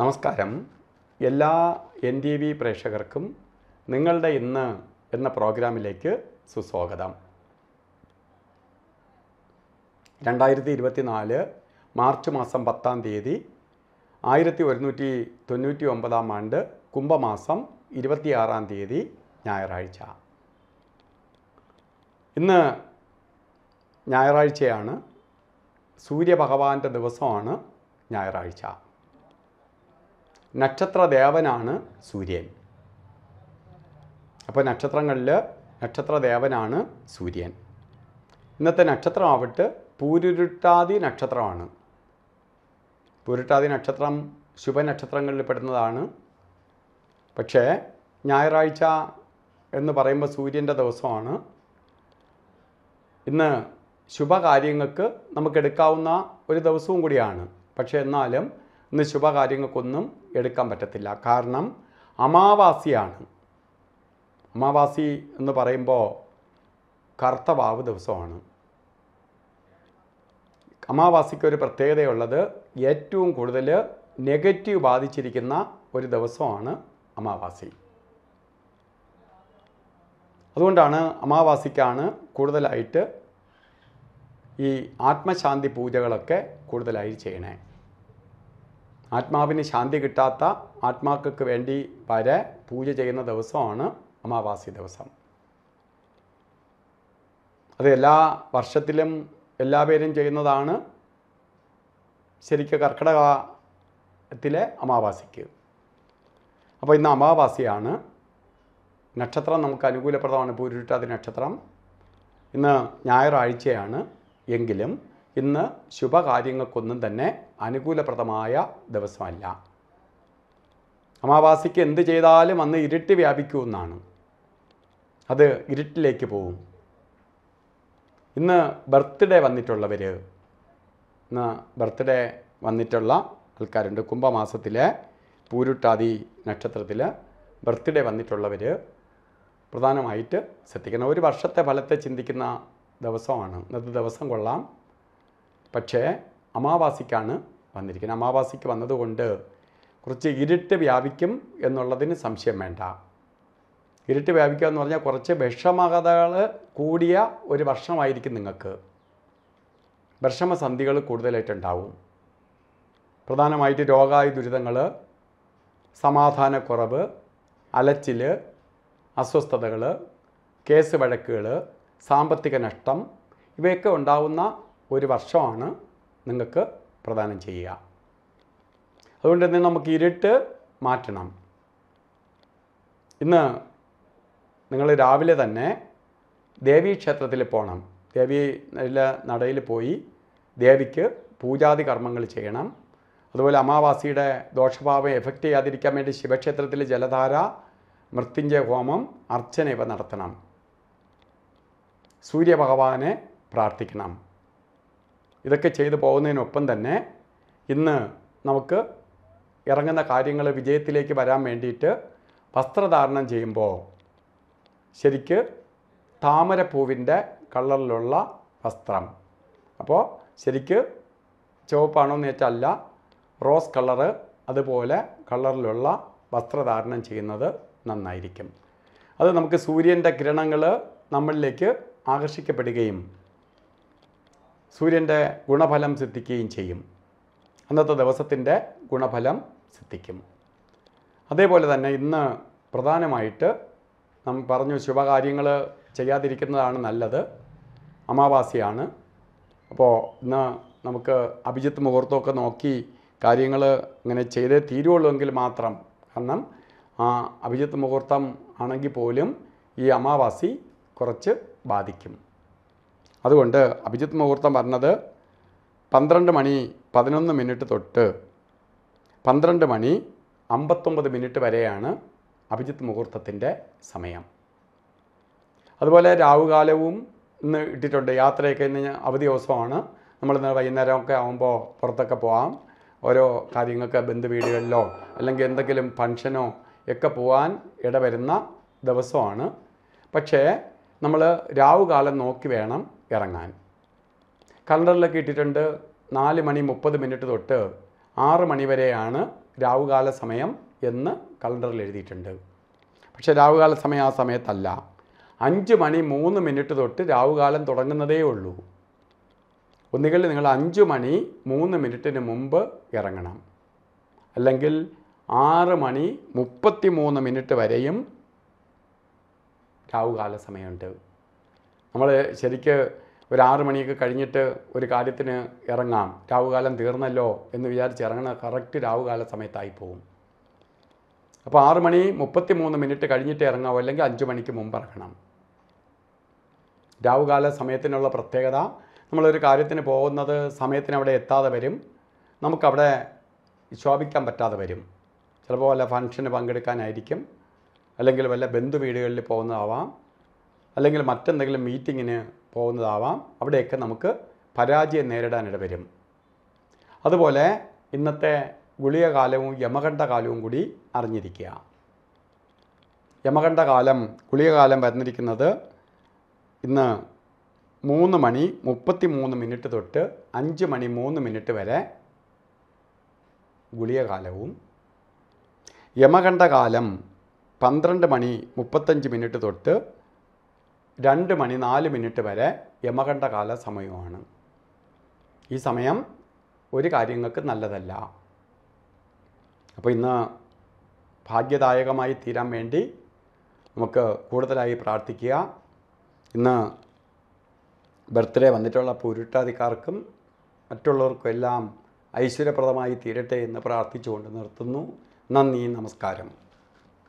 നമസ്കാരം എല്ലാ N T V പ്രേക്ഷകർക്കും നിങ്ങളുടെ ഇന്ന് എന്ന പ്രോഗ്രാമിലേക്ക് സുസ്വാഗതം രണ്ടായിരത്തി ഇരുപത്തിനാല് മാർച്ച് മാസം പത്താം തീയതി ആയിരത്തി ഒരുന്നൂറ്റി തൊണ്ണൂറ്റി ഒമ്പതാം ആണ്ട് കുംഭമാസം ഇരുപത്തിയാറാം തീയതി ഞായറാഴ്ച ഇന്ന് ഞായറാഴ്ചയാണ് സൂര്യഭഗവാന്റെ ദിവസമാണ് ഞായറാഴ്ച നക്ഷത്രദേവനാണ് സൂര്യൻ അപ്പോൾ നക്ഷത്രങ്ങളിൽ നക്ഷത്രദേവനാണ് സൂര്യൻ ഇന്നത്തെ നക്ഷത്രമാവട്ട് പൂരുരുട്ടാതി നക്ഷത്രമാണ് പൂരുട്ടാതി നക്ഷത്രം ശുഭനക്ഷത്രങ്ങളിൽ പെടുന്നതാണ് പക്ഷേ ഞായറാഴ്ച എന്ന് പറയുമ്പോൾ സൂര്യൻ്റെ ദിവസമാണ് ഇന്ന് ശുഭകാര്യങ്ങൾക്ക് നമുക്കെടുക്കാവുന്ന ഒരു ദിവസവും കൂടിയാണ് പക്ഷേ എന്നാലും ഇന്ന് ശുഭകാര്യങ്ങൾക്കൊന്നും എടുക്കാൻ പറ്റത്തില്ല കാരണം അമാവാസിയാണ് അമാവാസി എന്ന് പറയുമ്പോൾ കറുത്ത വാവ് ദിവസമാണ് അമാവാസിക്ക് ഒരു പ്രത്യേകതയുള്ളത് ഏറ്റവും കൂടുതൽ നെഗറ്റീവ് ബാധിച്ചിരിക്കുന്ന ഒരു ദിവസമാണ് അമാവാസി അതുകൊണ്ടാണ് അമാവാസിക്കാണ് കൂടുതലായിട്ട് ഈ ആത്മശാന്തി പൂജകളൊക്കെ കൂടുതലായി ചെയ്യണേ ആത്മാവിന് ശാന്തി കിട്ടാത്ത ആത്മാക്കൾക്ക് വേണ്ടി വരെ പൂജ ചെയ്യുന്ന ദിവസമാണ് അമാവാസി ദിവസം അത് എല്ലാ വർഷത്തിലും എല്ലാവരും ചെയ്യുന്നതാണ് ശരിക്കും കർക്കിടകത്തിലെ അമാവാസിക്ക് അപ്പോൾ ഇന്ന് അമാവാസിയാണ് നക്ഷത്രം നമുക്ക് അനുകൂലപ്രദമാണ് പൂരുരുട്ടാതി നക്ഷത്രം ഇന്ന് ഞായറാഴ്ചയാണ് എങ്കിലും ഇന്ന് ശുഭകാര്യങ്ങൾക്കൊന്നും തന്നെ അനുകൂലപ്രദമായ ദിവസമല്ല അമാവാസിക്ക് എന്ത് ചെയ്താലും അന്ന് ഇരുട്ട് വ്യാപിക്കുമെന്നാണ് അത് ഇരുട്ടിലേക്ക് പോവും ഇന്ന് ബർത്ത്ഡേ വന്നിട്ടുള്ളവർ ഇന്ന് ബർത്ത്ഡേ വന്നിട്ടുള്ള ആൾക്കാരുണ്ട് കുംഭമാസത്തിലെ പൂരുട്ടാതി നക്ഷത്രത്തിൽ ബർത്ത്ഡേ വന്നിട്ടുള്ളവർ പ്രധാനമായിട്ട് ശ്രദ്ധിക്കണം ഒരു വർഷത്തെ ഫലത്തെ ചിന്തിക്കുന്ന ദിവസമാണ് ഇന്നത്തെ ദിവസം കൊള്ളാം പക്ഷേ അമാവാസിക്കാണ് വന്നിരിക്കുന്നത് അമാവാസിക്ക് വന്നതുകൊണ്ട് കുറച്ച് ഇരുട്ട് വ്യാപിക്കും എന്നുള്ളതിന് സംശയം വേണ്ട ഇരുട്ട് വ്യാപിക്കുക എന്ന് പറഞ്ഞാൽ കുറച്ച് വിഷമകഥകൾ കൂടിയ ഒരു വർഷമായിരിക്കും നിങ്ങൾക്ക് വിഷമസന്ധികൾ കൂടുതലായിട്ടുണ്ടാവും പ്രധാനമായിട്ട് രോഗായ ദുരിതങ്ങൾ സമാധാനക്കുറവ് അലച്ചിൽ അസ്വസ്ഥതകൾ കേസ് വഴക്കുകൾ സാമ്പത്തിക നഷ്ടം ഇവയൊക്കെ ഉണ്ടാവുന്ന ഒരു വർഷമാണ് നിങ്ങൾക്ക് പ്രദാനം ചെയ്യുക അതുകൊണ്ട് തന്നെ നമുക്ക് ഇരുട്ട് മാറ്റണം ഇന്ന് നിങ്ങൾ രാവിലെ തന്നെ ദേവീ ക്ഷേത്രത്തിൽ പോകണം ദേവി നടയിൽ പോയി ദേവിക്ക് പൂജാതി കർമ്മങ്ങൾ ചെയ്യണം അതുപോലെ അമാവാസിയുടെ ദോഷഭാവം എഫക്റ്റ് ചെയ്യാതിരിക്കാൻ വേണ്ടി ശിവക്ഷേത്രത്തിൽ ജലധാര മൃത്യുഞ്ജയ ഹോമം അർച്ചന ഇവ നടത്തണം സൂര്യഭഗവാനെ പ്രാർത്ഥിക്കണം ഇതൊക്കെ ചെയ്തു പോകുന്നതിനൊപ്പം തന്നെ ഇന്ന് നമുക്ക് ഇറങ്ങുന്ന കാര്യങ്ങൾ വിജയത്തിലേക്ക് വരാൻ വേണ്ടിയിട്ട് വസ്ത്രധാരണം ചെയ്യുമ്പോൾ ശരിക്ക് താമരപ്പൂവിൻ്റെ കളറിലുള്ള വസ്ത്രം അപ്പോൾ ശരിക്ക് ചുവപ്പാണോ എന്ന് വെച്ചല്ല റോസ് കളറ് അതുപോലെ കളറിലുള്ള വസ്ത്രധാരണം ചെയ്യുന്നത് നന്നായിരിക്കും അത് നമുക്ക് സൂര്യൻ്റെ കിരണങ്ങൾ നമ്മളിലേക്ക് ആകർഷിക്കപ്പെടുകയും സൂര്യൻ്റെ ഗുണഫലം സിദ്ധിക്കുകയും ചെയ്യും അന്നത്തെ ദിവസത്തിൻ്റെ ഗുണഫലം സിദ്ധിക്കും അതേപോലെ തന്നെ ഇന്ന് പ്രധാനമായിട്ട് നാം പറഞ്ഞു ശുഭകാര്യങ്ങൾ ചെയ്യാതിരിക്കുന്നതാണ് നല്ലത് അമാവാസിയാണ് അപ്പോൾ ഇന്ന് നമുക്ക് അഭിജിത്ത് മുഹൂർത്തമൊക്കെ നോക്കി കാര്യങ്ങൾ ഇങ്ങനെ ചെയ്തേ തീരുള്ളൂ എങ്കിൽ മാത്രം കാരണം ആ അഭിജിത്ത് മുഹൂർത്തം ആണെങ്കിൽ പോലും ഈ അമാവാസി കുറച്ച് ബാധിക്കും അതുകൊണ്ട് അഭിജിത്ത് മുഹൂർത്തം പറഞ്ഞത് പന്ത്രണ്ട് മണി പതിനൊന്ന് മിനിറ്റ് തൊട്ട് പന്ത്രണ്ട് മണി അമ്പത്തൊമ്പത് മിനിറ്റ് വരെയാണ് അഭിജിത്ത് മുഹൂർത്തത്തിൻ്റെ സമയം അതുപോലെ രാവുകാലവും ഇന്ന് ഇട്ടിട്ടുണ്ട് യാത്രയൊക്കെ ഇന്ന് അവധി ദിവസമാണ് നമ്മൾ ഇന്ന് വൈകുന്നേരമൊക്കെ ആകുമ്പോൾ പുറത്തൊക്കെ പോകാം ഓരോ കാര്യങ്ങൾക്ക് ബന്ധു വീടുകളിലോ അല്ലെങ്കിൽ എന്തെങ്കിലും ഫങ്ഷനോ ഒക്കെ പോകാൻ ഇടവരുന്ന ദിവസമാണ് പക്ഷേ നമ്മൾ രാവുകാലം നോക്കി വേണം ഇറങ്ങാൻ കലണ്ടറിലൊക്കെ ഇട്ടിട്ടുണ്ട് നാല് മണി മുപ്പത് മിനിറ്റ് തൊട്ട് ആറ് മണി വരെയാണ് രാവുകാല സമയം എന്ന് കലണ്ടറിൽ എഴുതിയിട്ടുണ്ട് പക്ഷേ രാവുകാല സമയം ആ സമയത്തല്ല അഞ്ച് മണി മൂന്ന് മിനിറ്റ് തൊട്ട് രാവുകാലം തുടങ്ങുന്നതേ ഉള്ളൂ ഒന്നുകിൽ നിങ്ങൾ അഞ്ച് മണി മൂന്ന് മിനിറ്റിന് മുമ്പ് ഇറങ്ങണം അല്ലെങ്കിൽ ആറ് മണി മുപ്പത്തി മൂന്ന് മിനിറ്റ് വരെയും രാവുകാല സമയമുണ്ട് നമ്മൾ ശരിക്ക് ഒരു ആറ് മണിയൊക്കെ കഴിഞ്ഞിട്ട് ഒരു കാര്യത്തിന് ഇറങ്ങാം രാവുകാലം തീർന്നല്ലോ എന്ന് വിചാരിച്ച് ഇറങ്ങണ കറക്റ്റ് രാവുകാല സമയത്തായി പോകും അപ്പോൾ ആറ് മണി മുപ്പത്തി മൂന്ന് മിനിറ്റ് കഴിഞ്ഞിട്ട് ഇറങ്ങാവോ അല്ലെങ്കിൽ അഞ്ച് മണിക്ക് മുമ്പ് ഇറങ്ങണം രാവുകാല സമയത്തിനുള്ള പ്രത്യേകത നമ്മളൊരു കാര്യത്തിന് പോകുന്നത് സമയത്തിന് അവിടെ എത്താതെ വരും നമുക്കവിടെ ശോഭിക്കാൻ പറ്റാതെ വരും ചിലപ്പോൾ വല്ല ഫങ്ഷന് പങ്കെടുക്കാനായിരിക്കും അല്ലെങ്കിൽ വല്ല ബന്ധു വീടുകളിൽ പോകുന്നതാവാം അല്ലെങ്കിൽ മറ്റെന്തെങ്കിലും മീറ്റിങ്ങിന് പോകുന്നതാവാം അവിടെയൊക്കെ നമുക്ക് പരാജയം നേരിടാനിട വരും അതുപോലെ ഇന്നത്തെ ഗുളികകാലവും യമകണ്ഠകാലവും കൂടി അറിഞ്ഞിരിക്കുക യമകണ്ഠകാലം ഗുളികകാലം വരുന്നിരിക്കുന്നത് ഇന്ന് മൂന്ന് മണി മുപ്പത്തി മൂന്ന് മിനിറ്റ് തൊട്ട് അഞ്ച് മണി മൂന്ന് മിനിറ്റ് വരെ ഗുളികകാലവും യമകണ്ഠകാലം പന്ത്രണ്ട് മണി മുപ്പത്തഞ്ച് മിനിറ്റ് തൊട്ട് രണ്ട് മണി നാല് മിനിറ്റ് വരെ യമകണ്ഠകാല സമയമാണ് ഈ സമയം ഒരു കാര്യങ്ങൾക്ക് നല്ലതല്ല അപ്പോൾ ഇന്ന് ഭാഗ്യദായകമായി തീരാൻ വേണ്ടി നമുക്ക് കൂടുതലായി പ്രാർത്ഥിക്കുക ഇന്ന് ബർത്ത്ഡേ വന്നിട്ടുള്ള പുരുട്ടാതിക്കാർക്കും മറ്റുള്ളവർക്കും എല്ലാം ഐശ്വര്യപ്രദമായി തീരട്ടെ എന്ന് പ്രാർത്ഥിച്ചുകൊണ്ട് നിർത്തുന്നു നന്ദി നമസ്കാരം